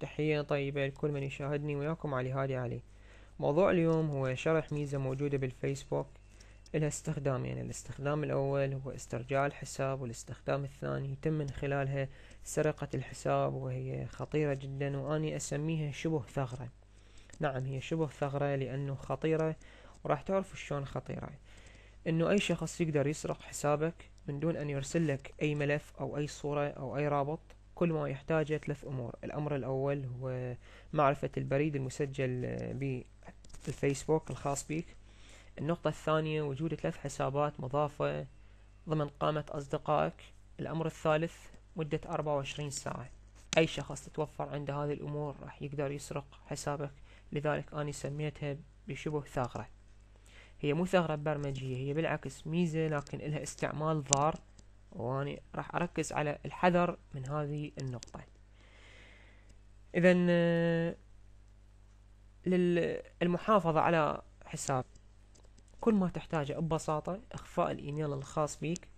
تحية طيبة لكل من يشاهدني وياكم علي هادي علي موضوع اليوم هو شرح ميزة موجودة بالفيسبوك لها استخدامين يعني الاستخدام الأول هو استرجاع الحساب والاستخدام الثاني يتم من خلالها سرقة الحساب وهي خطيرة جدا وأني أسميها شبه ثغرة نعم هي شبه ثغرة لأنه خطيرة وراح تعرف شلون خطيرة أنه أي شخص يقدر يسرق حسابك من دون أن يرسل لك أي ملف أو أي صورة أو أي رابط كل ما يحتاجه ثلاث أمور الأمر الأول هو معرفة البريد المسجل بالفيسبوك الخاص بك النقطة الثانية وجود ثلاث حسابات مضافة ضمن قامة أصدقائك الأمر الثالث مدة 24 ساعة أي شخص تتوفر عنده هذه الأمور راح يقدر يسرق حسابك لذلك أنا سميتها بشبه ثغرة هي مو ثغرة برمجية هي بالعكس ميزة لكن لها استعمال ضار واني راح اركز على الحذر من هذه النقطة اذا آه، للمحافظة على حساب كل ما تحتاجه ببساطة اخفاء الايميل الخاص بيك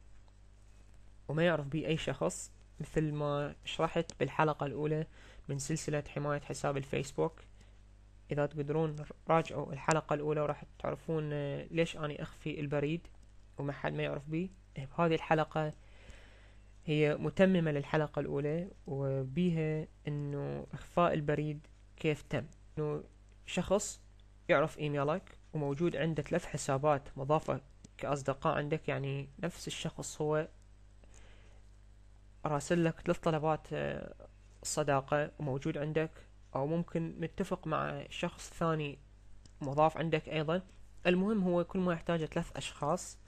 وما يعرف به اي شخص مثل ما شرحت بالحلقة الاولى من سلسلة حماية حساب الفيسبوك اذا تقدرون راجعوا الحلقة الاولى وراح تعرفون آه، ليش اني اخفي البريد وما حد ما يعرف بي إيه، بهذه الحلقة هي متممة للحلقة الأولى وبيها إنه إخفاء البريد كيف تم إنه شخص يعرف إيميلك وموجود عنده ثلاث حسابات مضافة كأصدقاء عندك يعني نفس الشخص هو راسل لك ثلاث طلبات آه، صداقة وموجود عندك أو ممكن متفق مع شخص ثاني مضاف عندك أيضا المهم هو كل ما يحتاج ثلاث أشخاص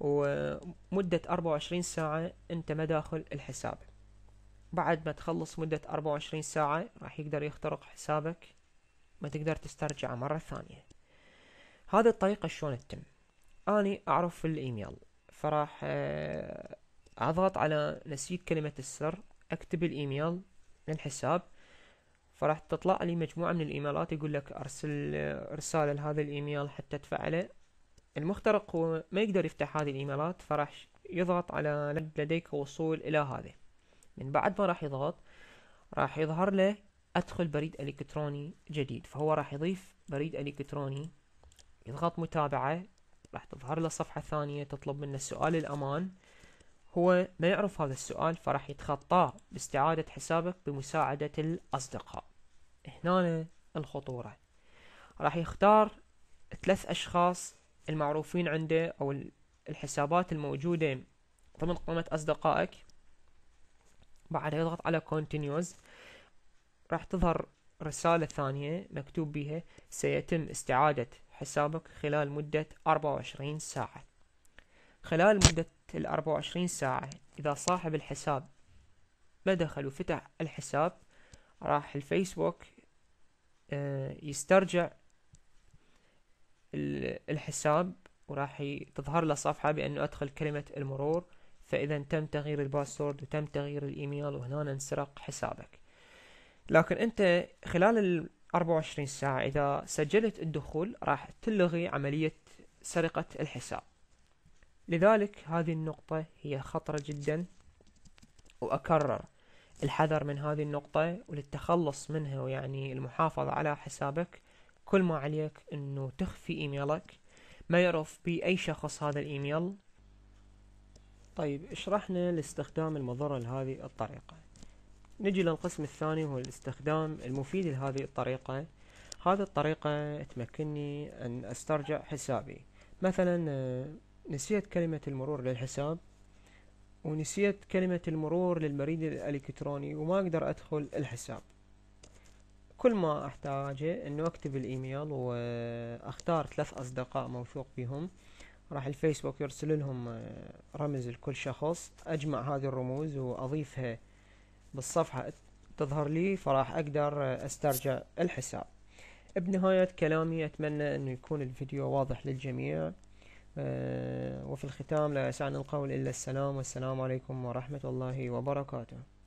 ومدة 24 ساعة انت مداخل الحساب بعد ما تخلص مدة 24 ساعة راح يقدر يخترق حسابك ما تقدر تسترجعه مرة ثانية هذه الطريقة شلون تتم أني أعرف في الإيميل فراح آه، أضغط على نسيت كلمة السر أكتب الإيميل للحساب فراح تطلع لي مجموعة من الإيميلات يقول لك أرسل آه، رسالة لهذا الإيميل حتى تفعله المخترق هو ما يقدر يفتح هذه الايميلات فراح يضغط على لديك وصول الى هذا من بعد ما راح يضغط راح يظهر له ادخل بريد الكتروني جديد فهو راح يضيف بريد الكتروني يضغط متابعة راح تظهر له صفحة ثانية تطلب منه سؤال الامان هو ما يعرف هذا السؤال فراح يتخطاه باستعادة حسابك بمساعدة الاصدقاء هنا الخطورة راح يختار ثلاث اشخاص المعروفين عنده أو الحسابات الموجودة ضمن قائمة أصدقائك بعدها يضغط على Continuous راح تظهر رسالة ثانية مكتوب بها سيتم استعادة حسابك خلال مدة 24 ساعة خلال مدة ال 24 ساعة إذا صاحب الحساب ما دخل وفتح الحساب راح الفيسبوك آه، يسترجع الحساب وراح تظهر له صفحة بأنه أدخل كلمة المرور فإذا تم تغيير الباسورد وتم تغيير الإيميل وهنا انسرق حسابك لكن أنت خلال ال 24 ساعة إذا سجلت الدخول راح تلغي عملية سرقة الحساب لذلك هذه النقطة هي خطرة جدا وأكرر الحذر من هذه النقطة وللتخلص منها ويعني المحافظة على حسابك كل ما عليك انه تخفي ايميلك ما يعرف بأي شخص هذا الايميل طيب اشرحنا لاستخدام المضرة لهذه الطريقة نجي للقسم الثاني هو الاستخدام المفيد لهذه الطريقة هذه الطريقة تمكنني أن أسترجع حسابي مثلا آه، نسيت كلمة المرور للحساب ونسيت كلمة المرور للبريد الإلكتروني وما أقدر أدخل الحساب كل ما احتاجه انه اكتب الايميل واختار ثلاث اصدقاء موثوق بهم راح الفيسبوك يرسل لهم آه، رمز لكل شخص اجمع هذه الرموز واضيفها بالصفحة تظهر لي فراح اقدر آه، استرجع الحساب بنهاية كلامي اتمنى انه يكون الفيديو واضح للجميع آه، وفي الختام لا يسعني القول الا السلام والسلام عليكم ورحمة الله وبركاته